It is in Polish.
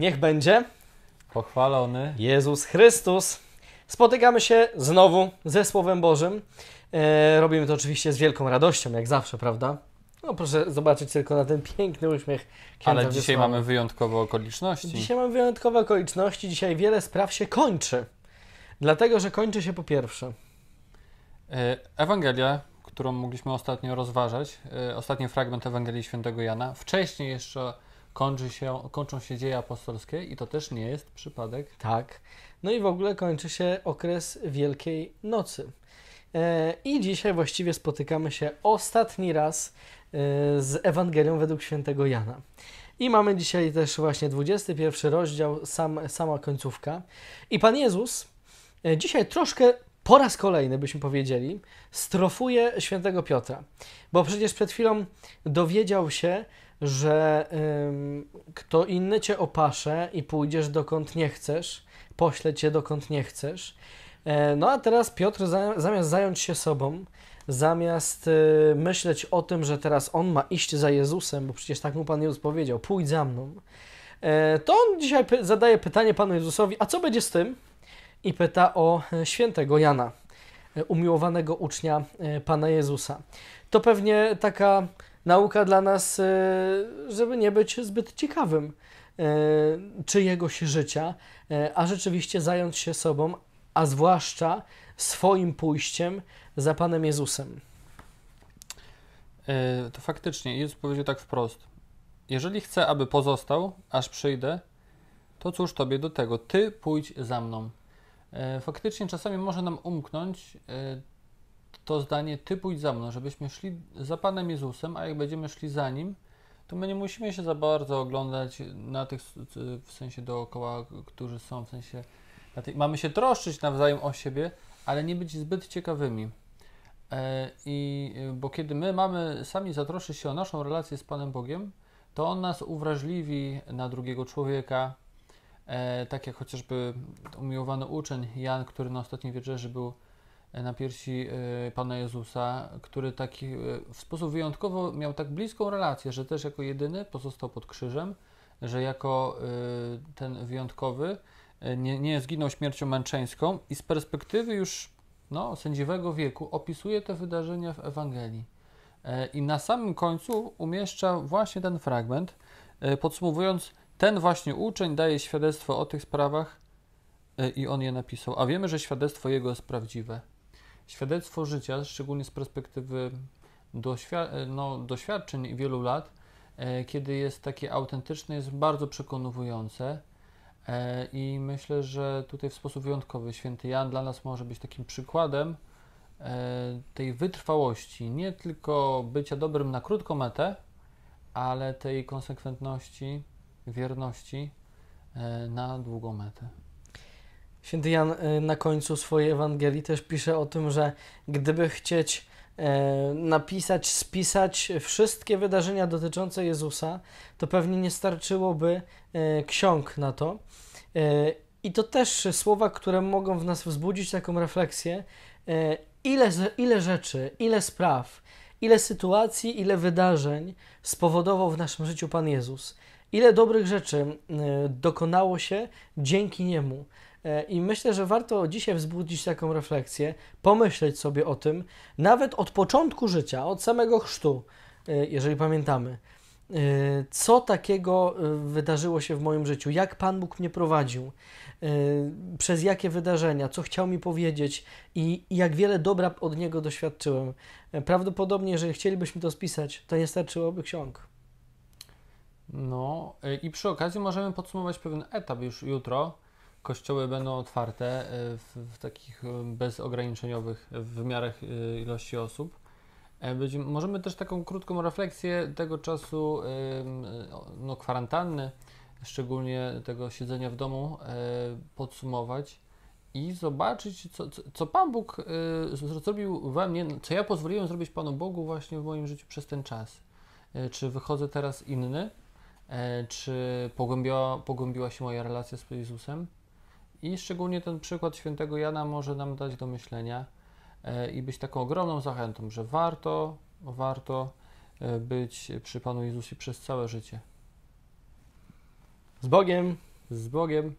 Niech będzie pochwalony Jezus Chrystus. Spotykamy się znowu ze Słowem Bożym. E, robimy to oczywiście z wielką radością, jak zawsze, prawda? No proszę zobaczyć tylko na ten piękny uśmiech. Księdza Ale dzisiaj mamy wyjątkowe okoliczności. Dzisiaj mamy wyjątkowe okoliczności. Dzisiaj wiele spraw się kończy. Dlatego, że kończy się po pierwsze. E, Ewangelia, którą mogliśmy ostatnio rozważać, e, ostatni fragment Ewangelii Świętego Jana, wcześniej jeszcze kończy się, kończą się dzieje apostolskie i to też nie jest przypadek. Tak. No i w ogóle kończy się okres Wielkiej Nocy. E, I dzisiaj właściwie spotykamy się ostatni raz e, z Ewangelią według świętego Jana. I mamy dzisiaj też właśnie 21 rozdział, sam, sama końcówka. I Pan Jezus e, dzisiaj troszkę po raz kolejny, byśmy powiedzieli, strofuje świętego Piotra. Bo przecież przed chwilą dowiedział się, że ym, kto inny cię opasze i pójdziesz dokąd nie chcesz, pośle cię dokąd nie chcesz. E, no a teraz Piotr zamiast zająć się sobą, zamiast y, myśleć o tym, że teraz on ma iść za Jezusem, bo przecież tak mu Pan Jezus powiedział, pójdź za mną, e, to on dzisiaj py zadaje pytanie Panu Jezusowi, a co będzie z tym? I pyta o e, świętego Jana, e, umiłowanego ucznia Pana Jezusa. To pewnie taka nauka dla nas, e, żeby nie być zbyt ciekawym e, czyjegoś się życia, e, a rzeczywiście zająć się sobą, a zwłaszcza swoim pójściem za Panem Jezusem. To faktycznie, Jezus powiedział tak wprost. Jeżeli chcę, aby pozostał, aż przyjdę, to cóż tobie do tego? Ty pójdź za mną. Faktycznie czasami może nam umknąć to zdanie Ty pójdź za mną, żebyśmy szli za Panem Jezusem, a jak będziemy szli za Nim, to my nie musimy się za bardzo oglądać na tych, w sensie dookoła, którzy są, w sensie, tej, mamy się troszczyć nawzajem o siebie, ale nie być zbyt ciekawymi. E, I bo kiedy my mamy sami zatroszczyć się o naszą relację z Panem Bogiem, to On nas uwrażliwi na drugiego człowieka, e, tak jak chociażby umiłowany uczeń Jan, który na ostatniej wieczerzy był E, na piersi e, Pana Jezusa, który taki e, w sposób wyjątkowo miał tak bliską relację, że też jako jedyny pozostał pod krzyżem, że jako ten wyjątkowy nie, nie zginął śmiercią męczeńską i z perspektywy już no, sędziwego wieku opisuje te wydarzenia w Ewangelii. I na samym końcu umieszcza właśnie ten fragment, podsumowując, ten właśnie uczeń daje świadectwo o tych sprawach i on je napisał, a wiemy, że świadectwo jego jest prawdziwe. Świadectwo życia, szczególnie z perspektywy doświad- e, no, doświadczeń wielu lat, e, kiedy jest takie autentyczne, jest bardzo przekonujące. E, I myślę, że tutaj w sposób wyjątkowy święty Jan dla nas może być takim przykładem tej wytrwałości, nie tylko bycia dobrym na krótką metę, ale tej konsekwentności, wierności na długą metę. Święty Jan y, na końcu swojej Ewangelii też pisze o tym, że gdyby chcieć e, napisać, spisać wszystkie wydarzenia dotyczące Jezusa, to pewnie nie starczyłoby e, ksiąg na to. E, I to też słowa, które mogą w nas wzbudzić taką refleksję, ile, ile rzeczy, ile spraw, ile sytuacji, ile wydarzeń spowodował w naszym życiu Pan Jezus. Ile dobrych rzeczy dokonało się dzięki Niemu. E, I myślę, że warto dzisiaj wzbudzić taką refleksję, pomyśleć sobie o tym, nawet od początku życia, od samego chrztu, e, jeżeli pamiętamy, e, co takiego wydarzyło się w moim życiu, jak Pan Bóg mnie prowadził, przez jakie wydarzenia, co chciał mi powiedzieć i, jak wiele dobra od Niego doświadczyłem. Prawdopodobnie, jeżeli chcielibyśmy to spisać, to nie starczyłoby ksiąg. No i przy okazji możemy podsumować pewien etap już jutro, kościoły będą otwarte e, w, w takich e, bezograniczeniowych e, wymiarach ilości osób. Być, możemy też taką krótką refleksję tego czasu no, kwarantanny, szczególnie tego siedzenia w domu, podsumować i zobaczyć, co, co Pan Bóg zrobił we mnie, co ja pozwoliłem zrobić Panu Bogu właśnie w moim życiu przez ten czas. Czy wychodzę teraz inny? Czy pogłębiła, pogłębiła się moja relacja z Jezusem? I szczególnie ten przykład świętego Jana może nam dać do myślenia e, i być taką ogromną zachętą, że warto, warto e, być przy Panu Jezusie przez całe życie. Z Bogiem! Z Bogiem!